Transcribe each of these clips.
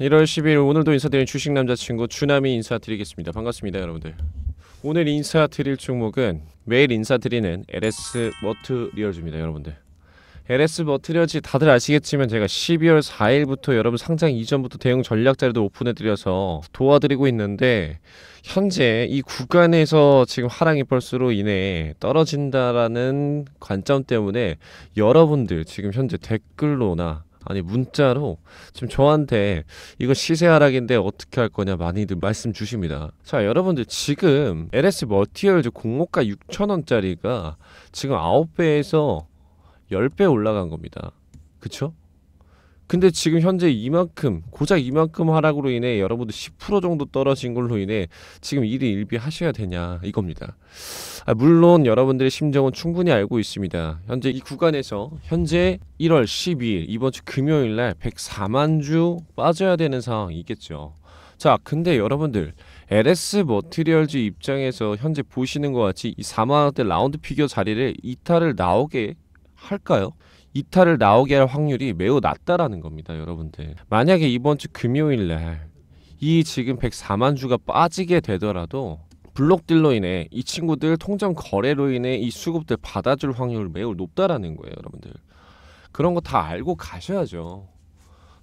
1월 10일 오늘도 인사드리는 주식 남자친구 주남이 인사드리겠습니다. 반갑습니다, 여러분들. 오늘 인사드릴 종목은 매일 인사드리는 LS 머트리얼즈입니다, 여러분들. LS 머트리얼즈 다들 아시겠지만 제가 12월 4일부터 여러분 상장 이전부터 대응 전략 자료도 오픈해드려서 도와드리고 있는데 현재 이 구간에서 지금 하락 이벌스로 인해 떨어진다라는 관점 때문에 여러분들 지금 현재 댓글로나 아니 문자로 지금 저한테 이거 시세 하락인데 어떻게 할 거냐 많이들 말씀 주십니다. 자 여러분들 지금 LS 머티얼즈 공모가 6천원짜리가 지금 9배에서 10배 올라간 겁니다. 그쵸? 근데 지금 현재 이만큼 고작 이만큼 하락으로 인해 여러분들 10% 정도 떨어진 걸로 인해 지금 일이 일비 하셔야 되냐 이겁니다. 아, 물론 여러분들의 심정은 충분히 알고 있습니다. 현재 이 구간에서 현재 1월 12일 이번 주 금요일 날 104만 주 빠져야 되는 상황이겠죠. 자, 근데 여러분들 LS 머티리얼즈 입장에서 현재 보시는 것 같이 이 4만 원대 라운드 피겨 자리를 이탈을 나오게 할까요? 이탈을 나오게 할 확률이 매우 낮다라는 겁니다, 여러분들. 만약에 이번 주 금요일 날 이 지금 104만 주가 빠지게 되더라도 블록딜로 인해 이 친구들 통장 거래로 인해 이 수급들 받아줄 확률 매우 높다라는 거예요, 여러분들. 그런 거 다 알고 가셔야죠.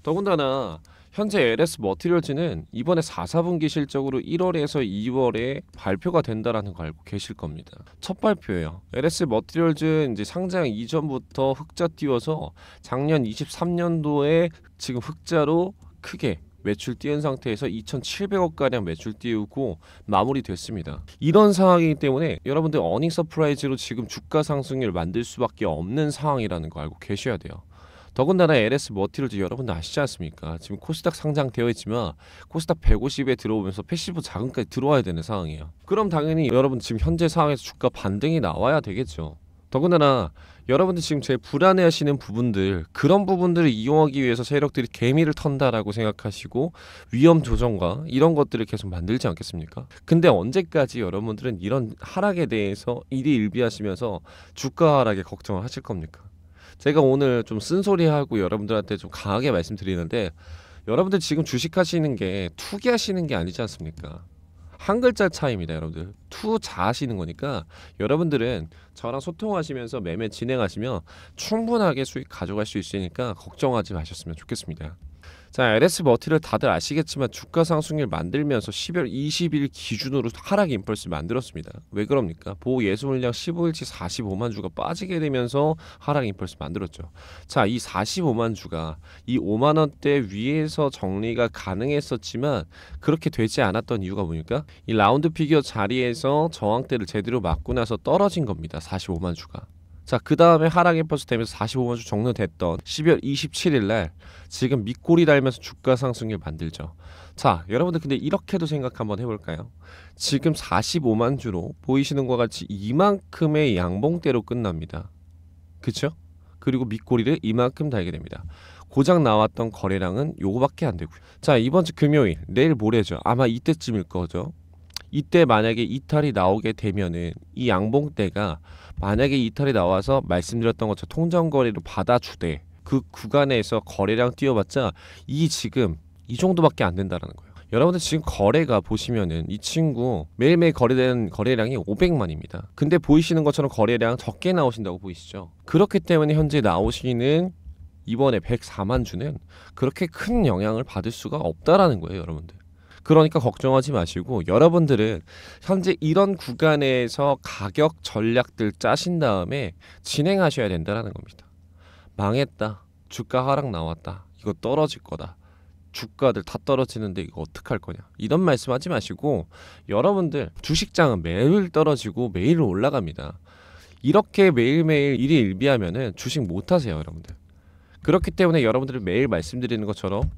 더군다나 현재 LS 머티리얼즈는 이번에 4, 4분기 실적으로 1월에서 2월에 발표가 된다라는 걸 알고 계실 겁니다. 첫 발표예요. LS 머티리얼즈는 이제 상장 이전부터 흑자 띄워서 작년 23년도에 지금 흑자로 크게 매출 띄운 상태에서 2,700억가량 매출 띄우고 마무리됐습니다. 이런 상황이기 때문에 여러분들 어닝 서프라이즈로 지금 주가 상승률 만들 수밖에 없는 상황이라는 거 알고 계셔야 돼요. 더군다나 LS 머티를즈 여러분들 아시지 않습니까? 지금 코스닥 상장되어 있지만 코스닥 150에 들어오면서 패시브 자금까지 들어와야 되는 상황이에요. 그럼 당연히 여러분 지금 현재 상황에서 주가 반등이 나와야 되겠죠. 더군다나 여러분들 지금 제 불안해하시는 부분들 그런 부분들을 이용하기 위해서 세력들이 개미를 턴다라고 생각하시고 위험 조정과 이런 것들을 계속 만들지 않겠습니까? 근데 언제까지 여러분들은 이런 하락에 대해서 일희일비하시면서 주가 하락에 걱정을 하실 겁니까? 제가 오늘 좀 쓴소리하고 여러분들한테 좀 강하게 말씀드리는데 여러분들 지금 주식하시는 게 투기하시는 게 아니지 않습니까? 한 글자 차이입니다, 여러분들. 투자하시는 거니까 여러분들은 저랑 소통하시면서 매매 진행하시면 충분하게 수익 가져갈 수 있으니까 걱정하지 마셨으면 좋겠습니다. 자, LS 머티를 다들 아시겠지만 주가 상승률 만들면서 10월 20일 기준으로 하락 인펄스 만들었습니다. 왜 그럽니까? 보호 예수 물량 15일치 45만 주가 빠지게 되면서 하락 인펄스 만들었죠. 자, 이 45만 주가 이 5만 원대 위에서 정리가 가능했었지만 그렇게 되지 않았던 이유가 뭡니까? 이 라운드 피규어 자리에서 저항대를 제대로 맞고 나서 떨어진 겁니다. 45만 주가. 자, 그 다음에 하락 인퍼스 되면서 45만 주 종료됐던 12월 27일 날 지금 밑골이 달면서 주가 상승률 만들죠. 자, 여러분들 근데 이렇게도 생각 한번 해볼까요? 지금 45만 주로 보이시는 것 같이 이만큼의 양봉대로 끝납니다. 그쵸? 그리고 밑골이를 이만큼 달게 됩니다. 고장 나왔던 거래량은 요거밖에 안 되고요. 자, 이번 주 금요일, 내일 모레죠. 아마 이때쯤일 거죠. 이때 만약에 이탈이 나오게 되면은 이 양봉대가 만약에 이탈이 나와서 말씀드렸던 것처럼 통정거래를 받아주되 그 구간에서 거래량 뛰어봤자 이 지금 이 정도밖에 안 된다라는 거예요. 여러분들 지금 거래가 보시면은 이 친구 매일매일 거래되는 거래량이 500만입니다. 근데 보이시는 것처럼 거래량 적게 나오신다고 보이시죠? 그렇기 때문에 현재 나오시는 이번에 104만 주는 그렇게 큰 영향을 받을 수가 없다라는 거예요, 여러분들. 그러니까 걱정하지 마시고 여러분들은 현재 이런 구간에서 가격 전략들 짜신 다음에 진행하셔야 된다라는 겁니다. 망했다. 주가 하락 나왔다. 이거 떨어질 거다. 주가들 다 떨어지는데 이거 어떡할 거냐 이런 말씀하지 마시고 여러분들 주식장은 매일 떨어지고 매일 올라갑니다 이렇게 매일매일 일이 일비하면은 주식 못하세요 여러분들 그렇기 때문에 여러분들을 매일 말씀드리는 것처럼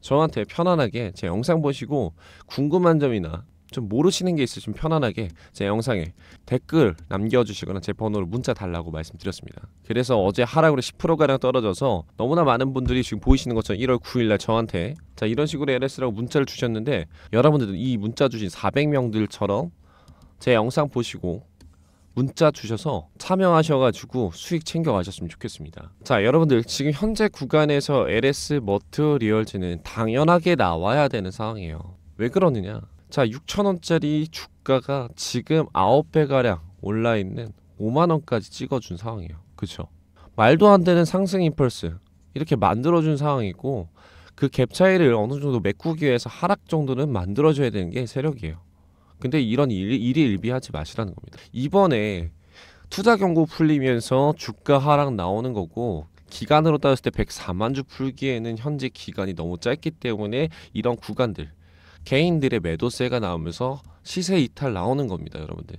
저한테 편안하게 제 영상 보시고 궁금한 점이나 좀 모르시는 게 있으시면 편안하게 제 영상에 댓글 남겨주시거나 제 번호로 문자 달라고 말씀드렸습니다. 그래서 어제 하락으로 10%가량 떨어져서 너무나 많은 분들이 지금 보이시는 것처럼 1월 9일날 저한테 자 이런 식으로 LS라고 문자를 주셨는데 여러분들도 이 문자 주신 400명들처럼 제 영상 보시고 문자 주셔서 참여하셔가지고 수익 챙겨가셨으면 좋겠습니다. 자 여러분들 지금 현재 구간에서 LS 머트 리얼즈는 당연하게 나와야 되는 상황이에요. 왜 그러느냐? 자 6천원짜리 주가가 지금 9배가량 올라있는 5만원까지 찍어준 상황이에요. 그쵸? 말도 안 되는 상승 임펄스 이렇게 만들어준 상황이고 그 갭 차이를 어느 정도 메꾸기 위해서 하락 정도는 만들어줘야 되는 게 세력이에요. 근데 이런 일, 일이 일비하지 마시라는 겁니다. 이번에 투자 경고 풀리면서 주가 하락 나오는 거고 기간으로 따졌을 때 104만 주 풀기에는 현재 기간이 너무 짧기 때문에 이런 구간들 개인들의 매도세가 나오면서 시세 이탈 나오는 겁니다, 여러분들.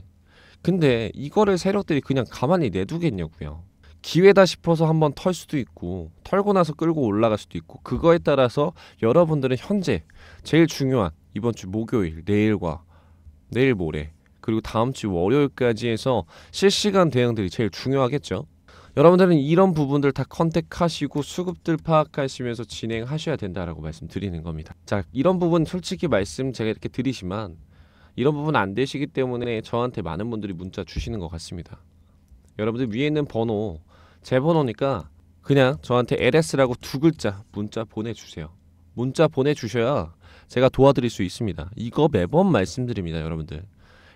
근데 이거를 세력들이 그냥 가만히 내두겠냐고요. 기회다 싶어서 한번 털 수도 있고 털고 나서 끌고 올라갈 수도 있고 그거에 따라서 여러분들은 현재 제일 중요한 이번 주 목요일 내일과 내일 모레 그리고 다음 주 월요일까지 해서 실시간 대응들이 제일 중요하겠죠. 여러분들은 이런 부분들 다 컨택하시고 수급들 파악하시면서 진행하셔야 된다라고 말씀드리는 겁니다. 자, 이런 부분 솔직히 말씀 제가 이렇게 드리지만 이런 부분 안 되시기 때문에 저한테 많은 분들이 문자 주시는 것 같습니다. 여러분들 위에 있는 번호 제 번호니까 그냥 저한테 LS라고 두 글자 문자 보내주세요. 문자 보내주셔야 제가 도와드릴 수 있습니다. 이거 매번 말씀드립니다, 여러분들.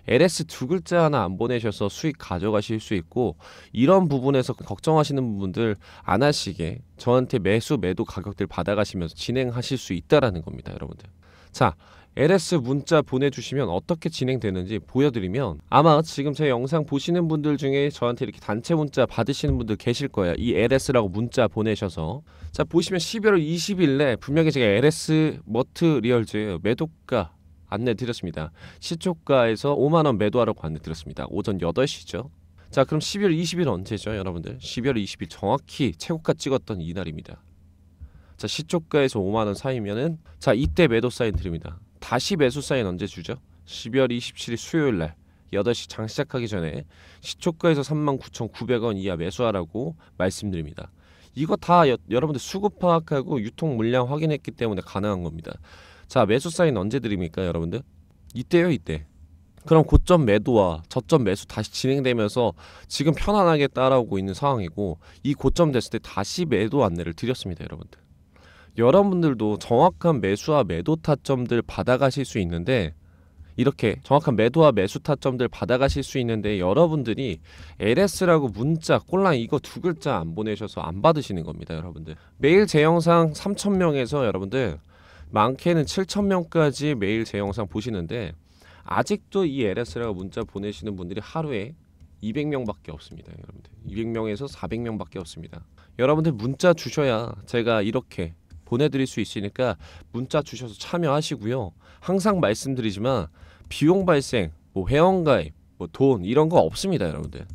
LS 두 글자 하나 안 보내셔서 수익 가져가실 수 있고 이런 부분에서 걱정하시는 부분들 안 하시게 저한테 매수 매도 가격들 받아가시면서 진행하실 수 있다라는 겁니다, 여러분들. 자, LS 문자 보내주시면 어떻게 진행되는지 보여드리면 아마 지금 제 영상 보시는 분들 중에 저한테 이렇게 단체 문자 받으시는 분들 계실 거예요 이 LS라고 문자 보내셔서 자 보시면 11월 20일에 분명히 제가 LS 머트 리얼즈 매도가 안내드렸습니다 시초가에서 5만원 매도하라고 안내드렸습니다 오전 8시죠 자 그럼 12월 20일 언제죠 여러분들 12월 20일 정확히 최고가 찍었던 이날입니다 자 시초가에서 5만원 사이면은 자 이때 매도 사인 드립니다 다시 매수 사인 언제 주죠? 12월 27일 수요일 날 8시 장 시작하기 전에 시초가에서 39,900원 이하 매수하라고 말씀드립니다. 이거 다 여, 러분들 수급 파악하고 유통 물량 확인했기 때문에 가능한 겁니다. 자, 매수 사인 언제 드립니까, 여러분들? 이때요, 이때. 그럼 고점 매도와 저점 매수 다시 진행되면서 지금 편안하게 따라오고 있는 상황이고 이 고점 됐을 때 다시 매도 안내를 드렸습니다, 여러분들. 여러분들도 정확한 매수와 매도 타점들 받아가실 수 있는데 이렇게 정확한 매도와 매수 타점들 받아가실 수 있는데 여러분들이 LS라고 문자 꼴랑 이거 두 글자 안 보내셔서 안 받으시는 겁니다 여러분들 매일 제 영상 3천명에서 여러분들 많게는 7천명까지 매일 제 영상 보시는데 아직도 이 LS라고 문자 보내시는 분들이 하루에 200명밖에 없습니다 여러분들 200명에서 400명밖에 없습니다 여러분들 문자 주셔야 제가 이렇게 보내드릴 수 있으니까 문자 주셔서 참여하시고요. 항상 말씀드리지만 비용 발생, 뭐 회원가입, 뭐돈 이런 거 없습니다, 여러분들.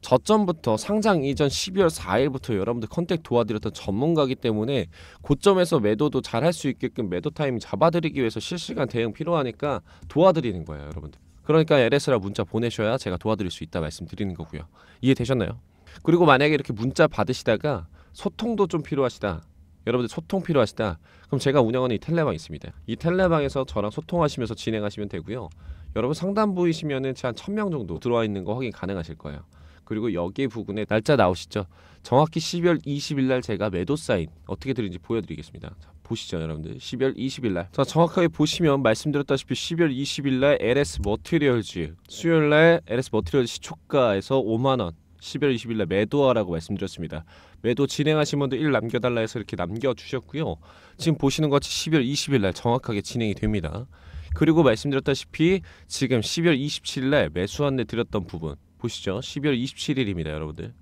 저점부터 상장 이전 12월 4일부터 여러분들 컨택 도와드렸던 전문가기 때문에 고점에서 매도도 잘할 수 있게끔 매도 타이밍 잡아드리기 위해서 실시간 대응 필요하니까 도와드리는 거예요 여러분들 그러니까 LS라 문자 보내셔야 제가 도와드릴 수 있다 말씀드리는 거고요 이해되셨나요? 그리고 만약에 이렇게 문자 받으시다가 소통도 좀 필요하시다 여러분들 소통 필요하시다. 아, 그럼 제가 운영하는 이 텔레방 있습니다. 이 텔레방에서 저랑 소통하시면서 진행하시면 되고요. 여러분 상담보이시면은 한 1000명 정도 들어와 있는 거 확인 가능하실 거예요. 그리고 여기 부분에 날짜 나오시죠. 정확히 12월 20일 날 제가 매도 사인 어떻게 드리는지 보여드리겠습니다. 자, 보시죠 여러분들 12월 20일 날. 자 정확하게 보시면 말씀드렸다시피 12월 20일 날 LS 머티리얼즈 수요일 날 LS 머티리얼즈 시초가에서 5만 원 12월 20일 날 매도하라고 말씀드렸습니다. 매도 진행하신 분들 일 남겨달라 해서 이렇게 남겨주셨고요. 지금 보시는 것 같이 12월 20일 날 정확하게 진행이 됩니다. 그리고 말씀드렸다시피 지금 12월 27일 날 매수 안내 드렸던 부분 보시죠. 12월 27일입니다, 여러분들.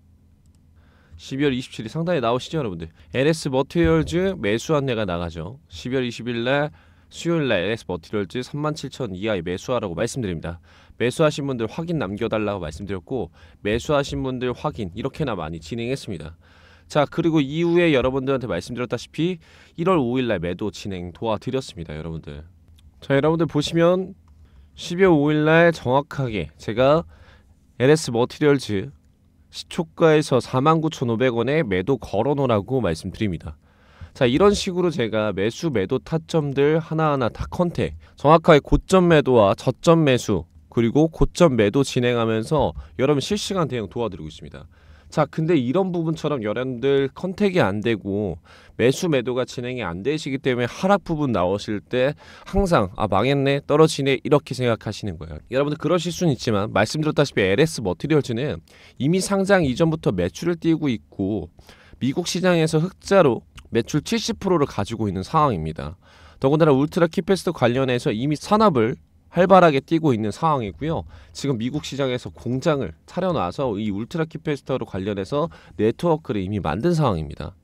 12월 27일 상당히 나오시죠, 여러분들. LS 머티리얼즈 매수 안내가 나가죠. 12월 20일 날 수요일 날 LS 머티리얼즈 37,000 이하의 매수하라고 말씀드립니다. 매수하신 분들 확인 남겨달라고 말씀드렸고 매수하신 분들 확인 이렇게나 많이 진행했습니다. 자 그리고 이후에 여러분들한테 말씀드렸다시피 1월 5일날 매도 진행 도와드렸습니다 여러분들 자 여러분들 보시면 12월 5일날 정확하게 제가 LS 머티리얼즈 시초가에서 49,500원에 매도 걸어놓으라고 말씀드립니다 자 이런 식으로 제가 매수 매도 타점들 하나하나 다 컨택 정확하게 고점 매도와 저점 매수 그리고 고점 매도 진행하면서 여러분 실시간 대응 도와드리고 있습니다. 자 근데 이런 부분처럼 여러분들 컨택이 안 되고 매수 매도가 진행이 안 되시기 때문에 하락 부분 나오실 때 항상 아 망했네 떨어지네 이렇게 생각하시는 거예요 여러분들 그러실 수는 있지만 말씀드렸다시피 LS 머티리얼즈는 이미 상장 이전부터 매출을 띄고 있고 미국 시장에서 흑자로 매출 70%를 가지고 있는 상황입니다 더군다나 울트라 키패스트 관련해서 이미 산업을 활발하게 뛰고 있는 상황이고요. 지금 미국 시장에서 공장을 차려놔서 이 울트라 키페스터로 관련해서 네트워크를 이미 만든 상황입니다.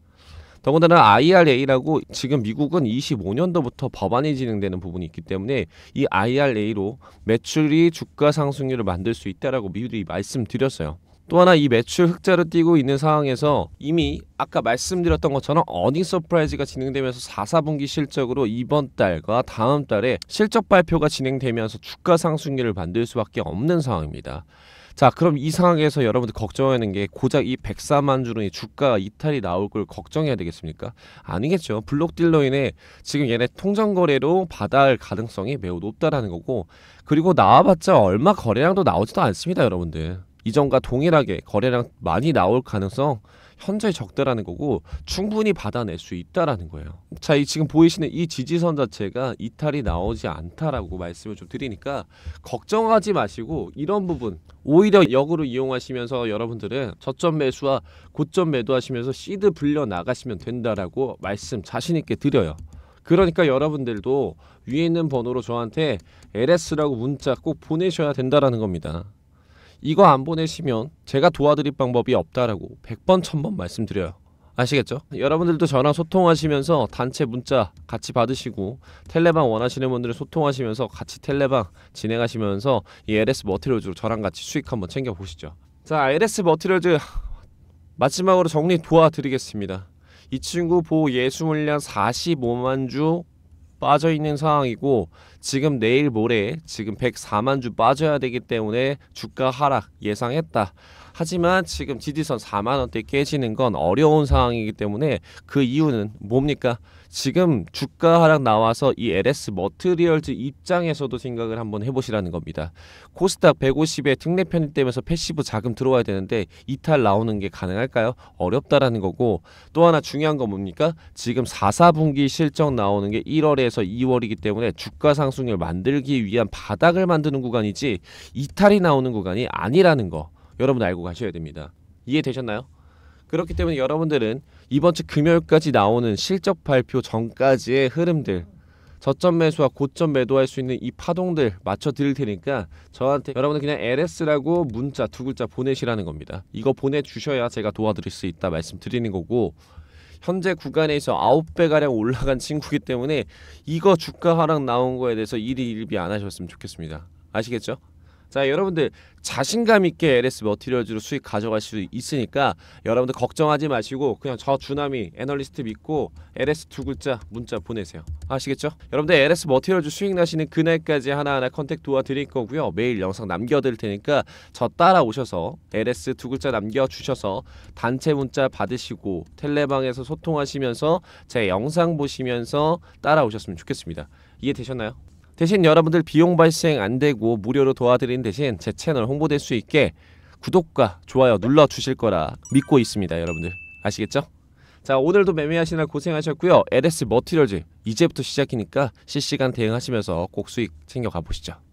더군다나 IRA라고 지금 미국은 25년도부터 법안이 진행되는 부분이 있기 때문에 이 IRA로 매출이 주가 상승률을 만들 수 있다라고 미리 말씀드렸어요. 또 하나 이 매출 흑자를 띄고 있는 상황에서 이미 아까 말씀드렸던 것처럼 어닝 서프라이즈가 진행되면서 4, 4분기 실적으로 이번 달과 다음 달에 실적 발표가 진행되면서 주가 상승률을 만들 수밖에 없는 상황입니다. 자 그럼 이 상황에서 여러분들 걱정하는 게 고작 이 104만 주이 주가 이탈이 나올 걸 걱정해야 되겠습니까? 아니겠죠. 블록 딜러인해 지금 얘네 통장 거래로 받아할 가능성이 매우 높다라는 거고 그리고 나와봤자 얼마 거래량도 나오지도 않습니다, 여러분들. 이전과 동일하게 거래량 많이 나올 가능성 현재 적대라는 거고 충분히 받아낼 수 있다라는 거예요. 자, 이 지금 보이시는 이 지지선 자체가 이탈이 나오지 않다라고 말씀을 좀 드리니까 걱정하지 마시고 이런 부분 오히려 역으로 이용하시면서 여러분들은 저점 매수와 고점 매도하시면서 시드 불려 나가시면 된다라고 말씀 자신 있게 드려요. 그러니까 여러분들도 위에 있는 번호로 저한테 LS라고 문자 꼭 보내셔야 된다라는 겁니다. 이거 안 보내시면 제가 도와드릴 방법이 없다라고 100번 1000번 말씀드려요. 아시겠죠? 여러분들도 저랑 소통하시면서 단체 문자 같이 받으시고 텔레방 원하시는 분들은 소통하시면서 같이 텔레방 진행하시면서 이 LS 머티리얼즈 저랑 같이 수익 한번 챙겨보시죠. 자 LS 머티리얼즈 마지막으로 정리 도와드리겠습니다. 이 친구 보 예수 물량 45만 주 빠져 있는 상황이고 지금 내일 모레 지금 104만 주 빠져야 되기 때문에 주가 하락 예상했다. 하지만 지금 지지선 4만 원대 깨지는 건 어려운 상황이기 때문에 그 이유는 뭡니까? 지금 주가 하락 나와서 이 LS 머트리얼즈 입장에서도 생각을 한번 해보시라는 겁니다. 코스닥 150에 특례 편입되면서 패시브 자금 들어와야 되는데 이탈 나오는 게 가능할까요? 어렵다라는 거고 또 하나 중요한 건 뭡니까? 지금 4, 4분기 실적 나오는 게 1월에서 2월이기 때문에 주가 상승률 만들기 위한 바닥을 만드는 구간이지 이탈이 나오는 구간이 아니라는 거. 여러분 알고 가셔야 됩니다. 이해되셨나요? 그렇기 때문에 여러분들은 이번 주 금요일까지 나오는 실적 발표 전까지의 흐름들 저점 매수와 고점 매도할 수 있는 이 파동들 맞춰 드릴 테니까 저한테 여러분들 그냥 LS라고 문자 두 글자 보내시라는 겁니다. 이거 보내주셔야 제가 도와드릴 수 있다 말씀드리는 거고 현재 구간에서 9배가량 올라간 친구기 때문에 이거 주가 하락 나온 거에 대해서 일일비 안 하셨으면 좋겠습니다. 아시겠죠? 자 여러분들 자신감 있게 LS 머티리얼즈로 수익 가져갈 수 있으니까 여러분들 걱정하지 마시고 그냥 저 주남이 애널리스트 믿고 LS 두 글자 문자 보내세요 아시겠죠? 여러분들 LS 머티리얼즈 수익 나시는 그날까지 하나하나 컨택 도와드릴 거고요 매일 영상 남겨드릴 테니까 저 따라오셔서 LS 두 글자 남겨주셔서 단체 문자 받으시고 텔레방에서 소통하시면서 제 영상 보시면서 따라오셨으면 좋겠습니다 이해되셨나요? 대신 여러분들 비용 발생 안 되고 무료로 도와드린 대신 제 채널 홍보될 수 있게 구독과 좋아요 눌러주실 거라 믿고 있습니다 여러분들 아시겠죠? 자 오늘도 매매하시느라 고생하셨고요 LS 머티리즈 이제부터 시작이니까 실시간 대응하시면서 꼭 수익 챙겨가 보시죠